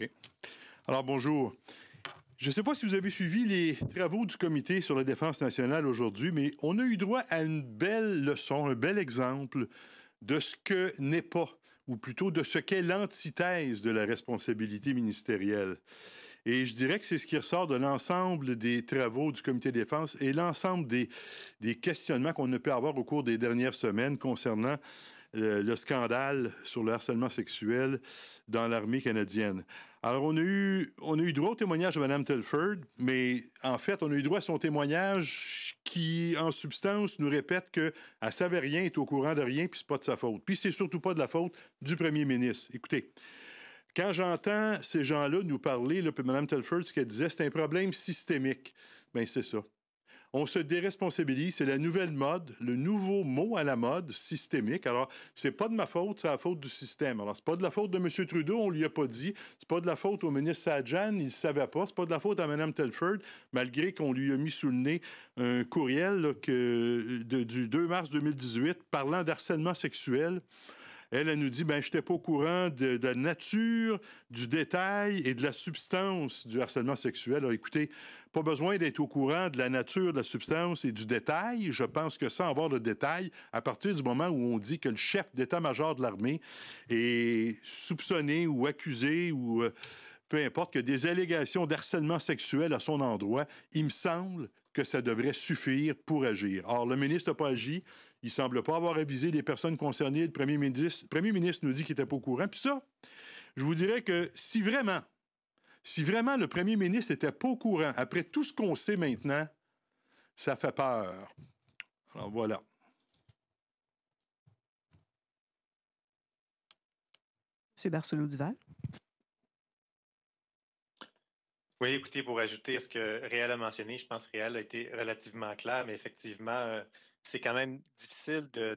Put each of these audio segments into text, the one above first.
ok Alors, bonjour. Je ne sais pas si vous avez suivi les travaux du Comité sur la défense nationale aujourd'hui, mais on a eu droit à une belle leçon, un bel exemple de ce que n'est pas, ou plutôt de ce qu'est l'antithèse de la responsabilité ministérielle. Et je dirais que c'est ce qui ressort de l'ensemble des travaux du comité de défense et l'ensemble des, des questionnements qu'on a pu avoir au cours des dernières semaines concernant le, scandale sur le harcèlement sexuel dans l'armée canadienne. Alors, on a, eu, on a eu droit au témoignage de Mme Telford, mais en fait, on a eu droit à son témoignage qui, en substance, nous répète qu'elle ne savait rien, est au courant de rien, puis ce pas de sa faute. Puis c'est surtout pas de la faute du premier ministre. Écoutez, quand j'entends ces gens-là nous parler, puis Mme Telford, ce qu'elle disait, c'est un problème systémique. Bien, c'est ça on se déresponsabilise. C'est la nouvelle mode, le nouveau mot à la mode, systémique. Alors, c'est pas de ma faute, c'est la faute du système. Alors, c'est pas de la faute de M. Trudeau, on lui a pas dit. C'est pas de la faute au ministre Sajjan, il savait pas. C'est pas de la faute à Mme Telford, malgré qu'on lui a mis sous le nez un courriel du 2 mars 2018 parlant d'harcèlement sexuel. Elle, nous dit, ben, je n'étais pas au courant de, la nature, du détail et de la substance du harcèlement sexuel. écoutez, pas besoin d'être au courant de la nature, de la substance et du détail. Je pense que sans avoir le détail, à partir du moment où on dit que le chef d'état-major de l'armée est soupçonné ou accusé ou euh, peu importe, que des allégations d'harcèlement sexuel à son endroit, il me semble que ça devrait suffire pour agir. Or, le ministre n'a pas agi. Il ne semble pas avoir avisé les personnes concernées. Le premier ministre, premier ministre nous dit qu'il n'était pas au courant. Puis ça, je vous dirais que si vraiment, si vraiment le premier ministre n'était pas au courant, après tout ce qu'on sait maintenant, ça fait peur. Alors voilà. M. Barcelot-Duval. Oui, écoutez, pour ajouter à ce que Réal a mentionné, je pense que Réal a été relativement clair, mais effectivement, euh, c'est quand même difficile de,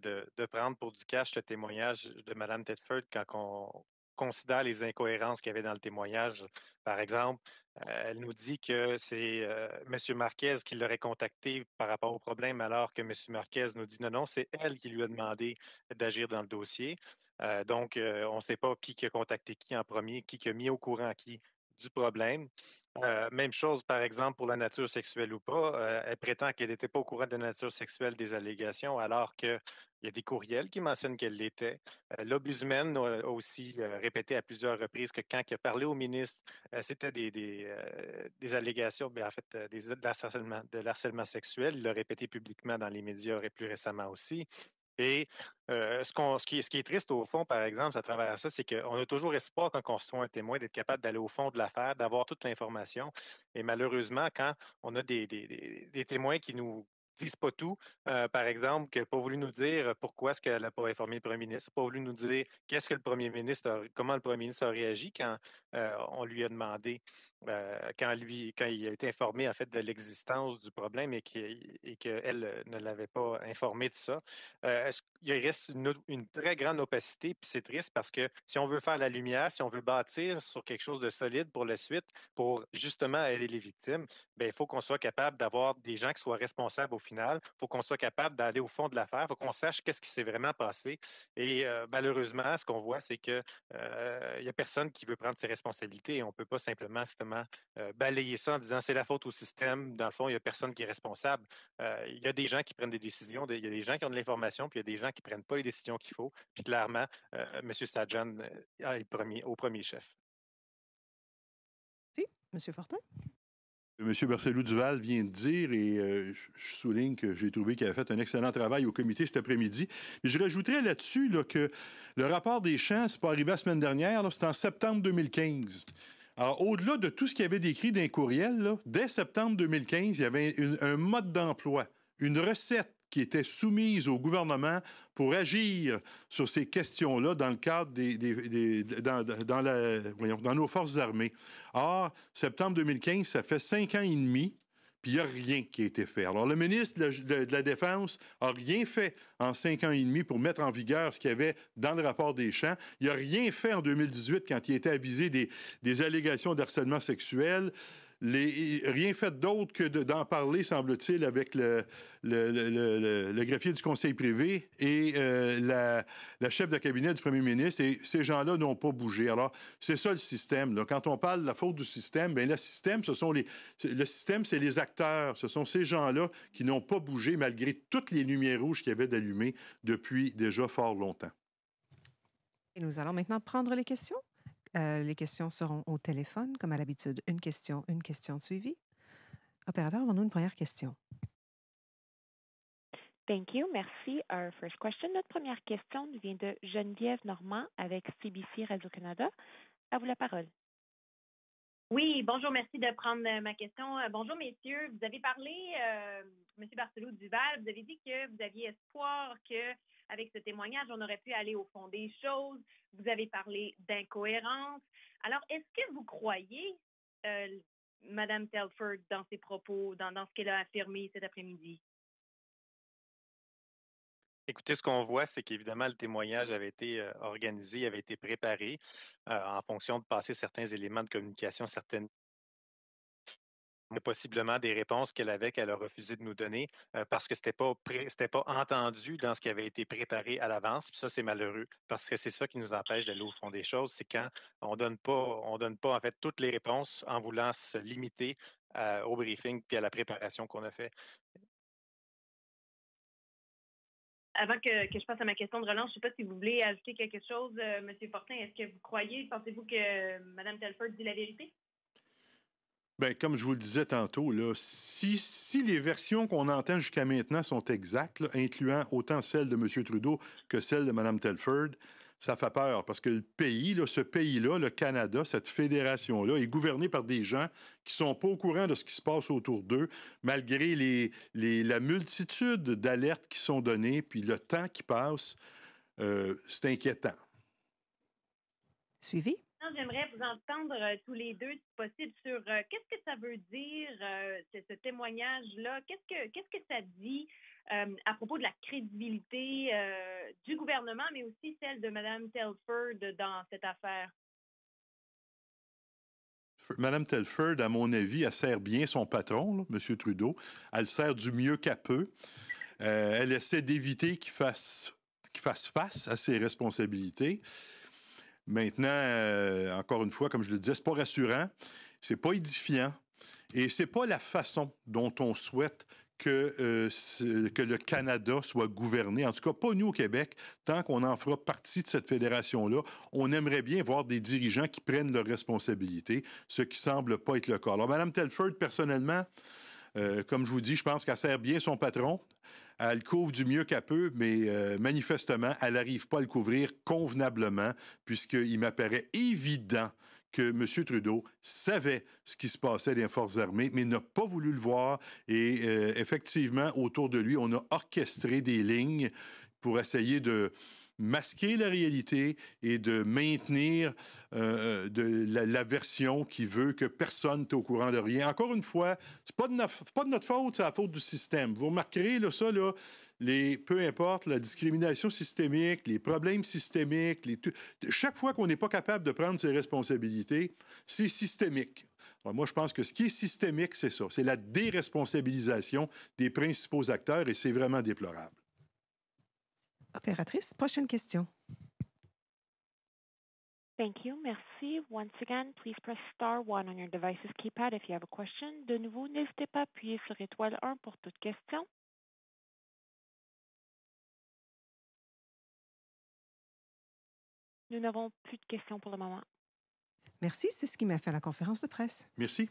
prendre pour du cash le témoignage de Mme Tedford quand on considère les incohérences qu'il y avait dans le témoignage. Par exemple, euh, elle nous dit que c'est euh, M. Marquez qui l'aurait contacté par rapport au problème, alors que M. Marquez nous dit non, non, c'est elle qui lui a demandé d'agir dans le dossier. Euh, donc, on ne sait pas qui, qui a contacté qui en premier, qui, qui a mis au courant qui du problème. Euh, même chose, par exemple, pour la nature sexuelle ou pas. Euh, elle prétend qu'elle n'était pas au courant de la nature sexuelle des allégations, alors qu'il y a des courriels qui mentionnent qu'elle l'était. Euh, euh a aussi répété à plusieurs reprises que quand il a parlé au ministre, c'était des, des, allégations, ben, en fait, des, de, de harcèlement sexuel. Il l'a répété publiquement dans les médias et plus récemment aussi. Et euh, ce, qui, est triste au fond, par exemple, à travers ça, c'est qu'on a toujours espoir quand on reçoit un témoin d'être capable d'aller au fond de l'affaire, d'avoir toute l'information. Et malheureusement, quand on a des témoins qui nous, disent pas tout. Euh, par exemple, qui n'a pas voulu nous dire pourquoi est-ce qu'elle n'a pas informé le premier ministre, pas voulu nous dire qu'est-ce que le premier ministre, comment le premier ministre a réagi quand euh, on lui a demandé, euh, quand, lui, quand il a été informé en fait de l'existence du problème et qu'elle qu elle ne l'avait pas informé de ça. il reste une, très grande opacité, puis c'est triste parce que si on veut faire la lumière, si on veut bâtir sur quelque chose de solide pour la suite, pour justement aider les victimes, ben, il faut qu'on soit capable d'avoir des gens qui soient responsables au final. Il faut qu'on soit capable d'aller au fond de l'affaire. Il faut qu'on sache qu'est-ce qui s'est vraiment passé. Et euh, malheureusement, ce qu'on voit, c'est qu'il euh, n'y a personne qui veut prendre ses responsabilités. Et on ne peut pas simplement justement euh, balayer ça en disant c'est la faute au système. Dans le fond, il n'y a personne qui est responsable. il y a des gens qui prennent des décisions, il y a des gens qui ont de l'information, puis il y a des gens qui ne prennent pas les décisions qu'il faut. Puis clairement, M. Sajan, est premier, au premier chef. Si, M. Fortin. M. Barcelou duval vient de dire, et euh, je souligne que j'ai trouvé qu'il avait fait un excellent travail au comité cet après-midi. je rajouterais là-dessus que le rapport des champs, n'est pas arrivé la semaine dernière, c'est en septembre 2015. Alors, au-delà de tout ce qu'il y avait décrit d'un courriel, dès septembre 2015, il y avait un mode d'emploi, une recette qui était soumise au gouvernement pour agir sur ces questions-là dans le cadre des, dans, la, dans nos forces armées. Or, septembre 2015, ça fait cinq ans et demi puis il n'y a rien qui a été fait. Alors, le ministre de la, Défense n'a rien fait en cinq ans et demi pour mettre en vigueur ce qu'il y avait dans le rapport des champs. Il n'a rien fait en 2018 quand il était avisé des, des allégations d'harcèlement sexuel rien fait d'autre que d'en parler, semble-t-il, avec le, le, greffier du conseil privé et euh, la, chef de cabinet du premier ministre. Et ces gens-là n'ont pas bougé. Alors, c'est ça le système. Quand on parle de la faute du système, bien, le système, ce sont les, le système, c'est les acteurs. Ce sont ces gens-là qui n'ont pas bougé malgré toutes les lumières rouges qu'il y avait d'allumées depuis déjà fort longtemps. Et nous allons maintenant prendre les questions. Euh, les questions seront au téléphone, comme à l'habitude. Une question, une question suivie. Opérateur, avons-nous une première question? Thank you. Merci. Our first question. Notre première question vient de Geneviève Normand avec CBC Radio-Canada. À vous la parole. Oui, bonjour, merci de prendre euh, ma question. Euh, bonjour, messieurs. Vous avez parlé, euh, M. Barcelot Duval, vous avez dit que vous aviez espoir que, ce témoignage, on aurait pu aller au fond des choses. Vous avez parlé d'incohérence. Alors, est-ce que vous croyez, Mme Telford, dans ses propos, dans ce qu'elle a affirmé cet après-midi? Écoutez, ce qu'on voit, c'est qu'évidemment, le témoignage avait été euh, organisé, avait été préparé euh, en fonction de passer certains éléments de communication, certaines possiblement des réponses qu'elle avait qu'elle a refusé de nous donner euh, parce que ce n'était pas, pas entendu dans ce qui avait été préparé à l'avance. ça, c'est malheureux parce que c'est ça qui nous empêche d'aller au fond des choses. C'est quand on donne pas, on donne pas en fait toutes les réponses en voulant se limiter au briefing puis à la préparation qu'on a fait. Avant que, je passe à ma question de relance, je ne sais pas si vous voulez ajouter quelque chose, euh, M. Fortin. Est-ce que vous croyez, pensez-vous que Mme Telford dit la vérité? Bien, comme je vous le disais tantôt, là, si, si, les versions qu'on entend jusqu'à maintenant sont exactes, incluant autant celle de M. Trudeau que celle de Mme Telford, ça fait peur parce que le pays, ce pays-là, le Canada, cette fédération-là, est gouvernée par des gens qui ne sont pas au courant de ce qui se passe autour d'eux, malgré les, la multitude d'alertes qui sont données, puis le temps qui passe. Euh, c'est inquiétant. Suivi? J'aimerais vous entendre euh, tous les deux, si possible, sur euh, qu'est-ce que ça veut dire, euh, ce, témoignage-là. Qu'est-ce que, qu'est-ce que ça dit à propos de la crédibilité du gouvernement, mais aussi celle de Mme Telford dans cette affaire? Mme Telford, à mon avis, elle sert bien son patron, M. Trudeau. Elle sert du mieux qu'à peu, elle essaie d'éviter qu'il fasse, qu'il fasse face à ses responsabilités. Maintenant, euh, encore une fois, comme je le disais, n'est pas rassurant, c'est pas édifiant, et c'est pas la façon dont on souhaite que, euh, que le Canada soit gouverné. En tout cas, pas nous au Québec. Tant qu'on en fera partie de cette fédération-là, on aimerait bien voir des dirigeants qui prennent leurs responsabilités, ce qui semble pas être le cas. Alors, Mme Telford, personnellement, euh, comme je vous dis, je pense qu'elle sert bien son patron. Elle couvre du mieux qu'elle peut, mais euh, manifestement, elle n'arrive pas à le couvrir convenablement, puisqu'il m'apparaît évident que M. Trudeau savait ce qui se passait des forces armées, mais n'a pas voulu le voir. Et euh, effectivement, autour de lui, on a orchestré des lignes pour essayer de, masquer la réalité et de maintenir euh, euh de la, version qui veut que personne n'est au courant de rien. Encore une fois, ce n'est pas, de notre, pas de notre faute, c'est la faute du système. Vous remarquerez, là, ça, là, les, peu importe, la discrimination systémique, les problèmes systémiques, les, chaque fois qu'on n'est pas capable de prendre ses responsabilités, c'est systémique. moi, je pense que ce qui est systémique, c'est ça. C'est la déresponsabilisation des principaux acteurs et c'est vraiment déplorable. Opératrice, prochaine question. Thank you. Merci. Once again, please press star one on your device's keypad if you have a question. De nouveau, n'hésitez pas à appuyer sur étoile 1 pour toute question. Nous n'avons plus de questions pour le moment. Merci, c'est ce qui m'a fait la conférence de presse. Merci.